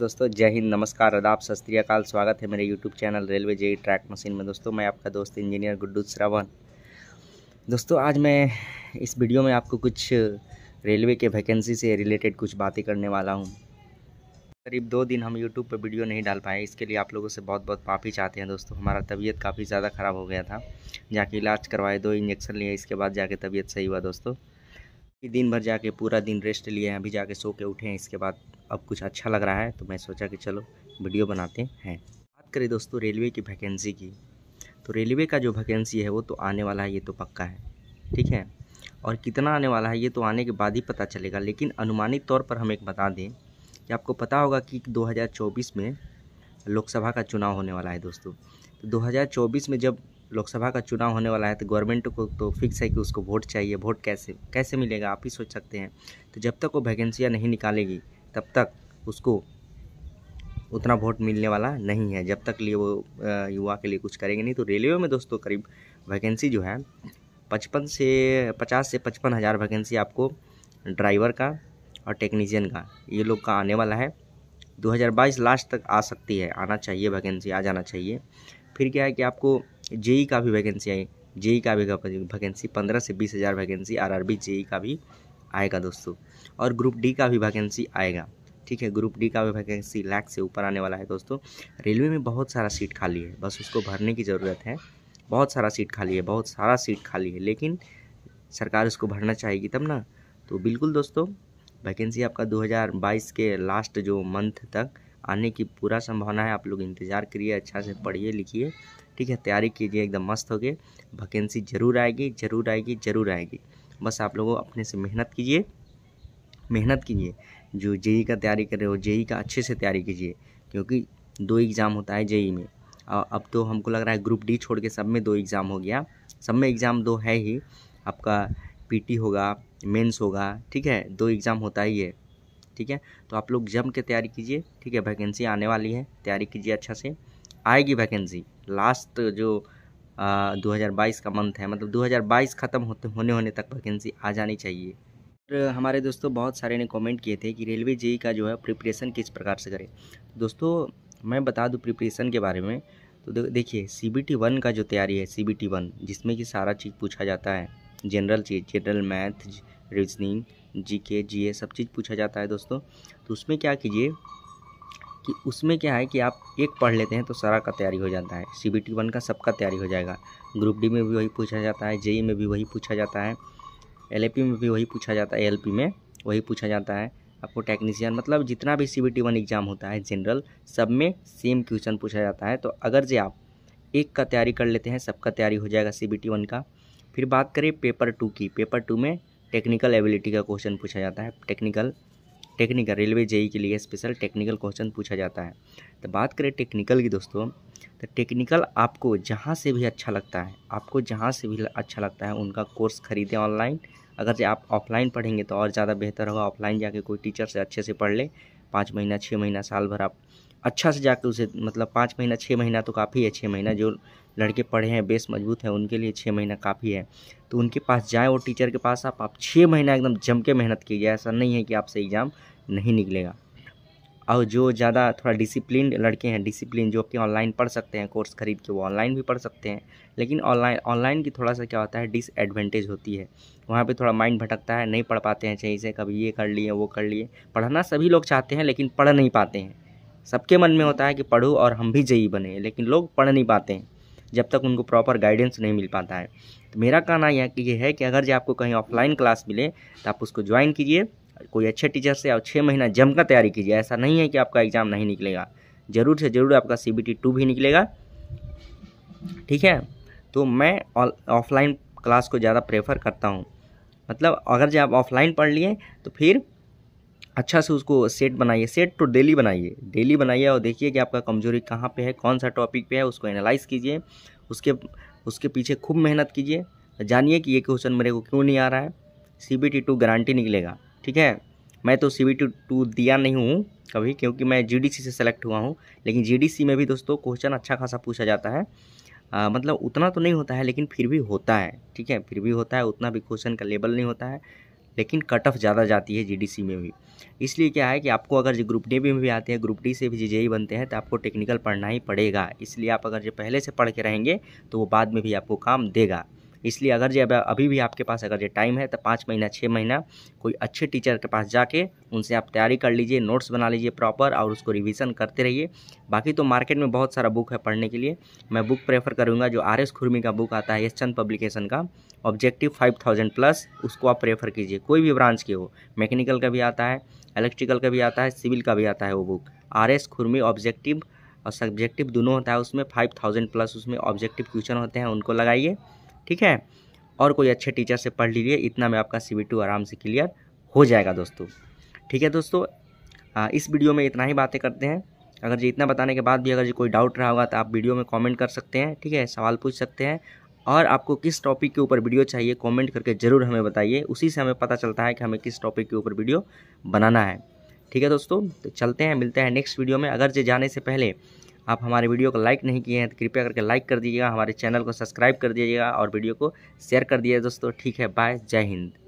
दोस्तों जय हिंद नमस्कार अदाब सत श्रीकाल स्वागत है मेरे YouTube channel railway JE track machine में दोस्तों मैं आपका दोस्त इंजीनियर गुड्डू श्रावण दोस्तों आज मैं इस वीडियो में आपको कुछ रेलवे के वैकेंसी से रिलेटेड कुछ बातें करने वाला हूँ करीब दो दिन हम यूट्यूब पर वीडियो नहीं डाल पाए इसके लिए आप लोगों से बहुत बहुत माफ़ी चाहते हैं दोस्तों हमारा तबीयत काफ़ी ज़्यादा ख़राब हो गया था जाके इलाज करवाए दो इंजेक्शन लिए इसके बाद जाके तबीयत सही हुआ दोस्तों दिन भर जाके पूरा दिन रेस्ट लिए हैं अभी जाके सो के उठे हैं इसके बाद अब कुछ अच्छा लग रहा है तो मैं सोचा कि चलो वीडियो बनाते हैं बात करें दोस्तों रेलवे की वैकेंसी की तो रेलवे का जो वैकेंसी है वो तो आने वाला है ये तो पक्का है ठीक है और कितना आने वाला है ये तो आने के बाद ही पता चलेगा लेकिन अनुमानित तौर पर हम एक बता दें कि आपको पता होगा कि 2024 में लोकसभा का चुनाव होने वाला है दोस्तों तो 2024 में जब लोकसभा का चुनाव होने वाला है तो गवर्नमेंट को तो फिक्स है कि उसको वोट चाहिए वोट कैसे कैसे मिलेगा आप ही सोच सकते हैं तो जब तक वो वैकेंसियाँ नहीं निकालेगी तब तक उसको उतना वोट मिलने वाला नहीं है जब तक लिए वो युवा के लिए कुछ करेंगे नहीं तो रेलवे में दोस्तों करीब वैकेंसी जो है पचपन से पचास से पचपन हज़ार वैकेंसी आपको ड्राइवर का और टेक्नीशियन का ये लोग का आने वाला है 2022 लास्ट तक आ सकती है आना चाहिए वैकेंसी आ जाना चाहिए फिर क्या है कि आपको जेई का भी वैकेंसी आई जेई का भी वैकेंसी पंद्रह से बीस हज़ार वैकेंसी आर आर जेई का भी आएगा दोस्तों और ग्रुप डी का भी वैकेंसी आएगा ठीक है ग्रुप डी का भी वैकेंसी लाख से ऊपर आने वाला है दोस्तों रेलवे में बहुत सारा सीट खाली है बस उसको भरने की ज़रूरत है बहुत सारा सीट खाली है बहुत सारा सीट खाली है लेकिन सरकार उसको भरना चाहेगी तब ना तो बिल्कुल दोस्तों वैकेंसी आपका 2022 के लास्ट जो मंथ तक आने की पूरा संभावना है आप लोग इंतज़ार करिए अच्छा से पढ़िए लिखिए ठीक है तैयारी कीजिए एकदम मस्त हो गए वैकेंसी ज़रूर आएगी ज़रूर आएगी ज़रूर आएगी बस आप लोगों अपने से मेहनत कीजिए मेहनत कीजिए जो जेई का तैयारी कर रहे हो जेई का अच्छे से तैयारी कीजिए क्योंकि दो एग्ज़ाम होता है जेई में अब तो हमको लग रहा है ग्रुप डी छोड़ के सब में दो एग्ज़ाम हो गया सब में एग्ज़ाम दो है ही आपका पीटी होगा मेंस होगा ठीक है दो एग्ज़ाम होता ही है ठीक है तो आप लोग जम के तैयारी कीजिए ठीक है वैकेंसी आने वाली है तैयारी कीजिए अच्छा से आएगी वैकेंसी लास्ट जो आ, 2022 का मंथ है मतलब 2022 ख़त्म होते होने होने तक वैकेंसी आ जानी चाहिए हमारे दोस्तों बहुत सारे ने कमेंट किए थे कि रेलवे जेई का जो है प्रिपरेशन किस प्रकार से करें दोस्तों मैं बता दूं प्रिपरेशन के बारे में तो देखिए सी बी टी वन का जो तैयारी है सी बी टी वन जिसमें कि सारा चीज़ पूछा जाता है जनरल चीज़ general math reasoning G K G सब चीज़ पूछा जाता है दोस्तों तो उसमें क्या कीजिए कि उसमें क्या है कि आप एक पढ़ लेते हैं तो सारा का तैयारी हो जाता है सी बी टी वन का सबका तैयारी हो जाएगा ग्रुप डी में भी वही पूछा जाता है जेई में भी वही पूछा जाता है एल ए पी में भी वही पूछा जाता है एल पी में वही पूछा जाता है आपको टेक्नीशियन मतलब जितना भी C B T one exam होता है जनरल सब में सेम क्वेश्चन पूछा जाता है तो अगर जे आप एक का तैयारी कर लेते हैं सबका तैयारी हो जाएगा सी बी टी वन का फिर बात करें पेपर टू की पेपर टू में टेक्निकल एबिलिटी का क्वेश्चन पूछा जाता है टेक्निकल टेक्निकल रेलवे जेई के लिए स्पेशल टेक्निकल क्वेश्चन पूछा जाता है तो बात करें टेक्निकल की दोस्तों तो टेक्निकल आपको जहाँ से भी अच्छा लगता है आपको जहाँ से भी अच्छा लगता है उनका कोर्स खरीदें ऑनलाइन अगर जो आप ऑफलाइन पढ़ेंगे तो और ज़्यादा बेहतर होगा ऑफलाइन जाके कोई टीचर से अच्छे से पढ़ लें पाँच महीना छः महीना साल भर आप अच्छा से जाकर उसे मतलब पाँच महीना छः महीना तो काफ़ी है छः महीना जो लड़के पढ़े हैं बेस मजबूत हैं उनके लिए छः महीना काफ़ी है तो उनके पास जाएँ और टीचर के पास आप आप छः महीना एकदम जम के मेहनत कीजिए ऐसा नहीं है कि आपसे एग्ज़ाम नहीं निकलेगा और जो ज़्यादा थोड़ा डिसिप्लिन लड़के हैं डिसिप्लिन जो कि ऑनलाइन पढ़ सकते हैं कोर्स खरीद के वो ऑनलाइन भी पढ़ सकते हैं लेकिन ऑनलाइन ऑनलाइन की थोड़ा सा क्या होता है डिसएडवेंटेज होती है वहाँ पे थोड़ा माइंड भटकता है नहीं पढ़ पाते हैं सही से कभी ये कर लिए वो कर लिए पढ़ना सभी लोग चाहते हैं लेकिन पढ़ नहीं पाते हैं सबके मन में होता है कि पढ़ो और हम भी जई बने लेकिन लोग पढ़ नहीं पाते हैं जब तक उनको प्रॉपर गाइडेंस नहीं मिल पाता है तो मेरा कहना यह कि ये है कि अगर जो आपको कहीं ऑफलाइन क्लास मिले तो आप उसको ज्वाइन कीजिए कोई अच्छे टीचर से और छः महीना जमकर तैयारी कीजिए ऐसा नहीं है कि आपका एग्ज़ाम नहीं निकलेगा ज़रूर से ज़रूर आपका सी बी टू भी निकलेगा ठीक है तो मैं ऑफलाइन क्लास को ज़्यादा प्रेफर करता हूँ मतलब अगर जब आप ऑफलाइन पढ़ लिए तो फिर अच्छा से उसको सेट बनाइए सेट तो डेली बनाइए डेली बनाइए और देखिए कि आपका कमजोरी कहाँ पे है कौन सा टॉपिक पे है उसको एनालाइज कीजिए उसके उसके पीछे खूब मेहनत कीजिए जानिए कि ये क्वेश्चन मेरे को क्यों नहीं आ रहा है C B T two guarantee निकलेगा ठीक है मैं तो सी बी टी टू दिया नहीं हूँ कभी क्योंकि मैं जी डी सी से सेलेक्ट हुआ हूँ लेकिन जी डी सी में भी दोस्तों क्वेश्चन अच्छा खासा पूछा जाता है आ, मतलब उतना तो नहीं होता है लेकिन फिर भी होता है ठीक है फिर भी होता है उतना भी क्वेश्चन का लेवल नहीं होता है लेकिन कट ऑफ ज़्यादा जाती है जीडीसी में भी इसलिए क्या है कि आपको अगर जो ग्रुप डी में भी आते हैं ग्रुप डी से भी जे बनते हैं तो आपको टेक्निकल पढ़ना ही पड़ेगा इसलिए आप अगर जो पहले से पढ़ के रहेंगे तो वो बाद में भी आपको काम देगा इसलिए अगर जब अभी भी आपके पास अगर ये टाइम है तो पाँच महीना छः महीना कोई अच्छे टीचर के पास जाके उनसे आप तैयारी कर लीजिए नोट्स बना लीजिए प्रॉपर और उसको रिविज़न करते रहिए बाकी तो मार्केट में बहुत सारा बुक है पढ़ने के लिए मैं बुक प्रेफर करूँगा जो आर एस खुरमी का बुक आता है एस चंद पब्लिकेशन का ऑब्जेक्टिव फाइव थाउजेंड प्लस उसको आप प्रेफर कीजिए कोई भी ब्रांच के हो मैकेनिकल का भी आता है इलेक्ट्रिकल का भी आता है सिविल का भी आता है वो book R S Khurmi objective और सब्जेक्टिव दोनों होता है उसमें फाइव थाउजेंड प्लस उसमें ऑब्जेक्टिव क्वेश्चन होते हैं उनको लगाइए ठीक है और कोई अच्छे टीचर से पढ़ लीजिए इतना में आपका सी आराम से क्लियर हो जाएगा दोस्तों ठीक है दोस्तों आ, इस वीडियो में इतना ही बातें करते हैं अगर जी इतना बताने के बाद भी अगर जी कोई डाउट रहा होगा तो आप वीडियो में कमेंट कर सकते हैं ठीक है सवाल पूछ सकते हैं और आपको किस टॉपिक के ऊपर वीडियो चाहिए कमेंट करके ज़रूर हमें बताइए उसी से हमें पता चलता है कि हमें किस टॉपिक के ऊपर वीडियो बनाना है ठीक है दोस्तों तो चलते हैं मिलते हैं नेक्स्ट वीडियो में अगर जे जाने से पहले आप हमारे वीडियो को लाइक नहीं किए हैं तो कृपया करके लाइक कर दीजिएगा हमारे चैनल को सब्सक्राइब कर दीजिएगा और वीडियो को शेयर कर दिया दोस्तों ठीक है बाय जय हिंद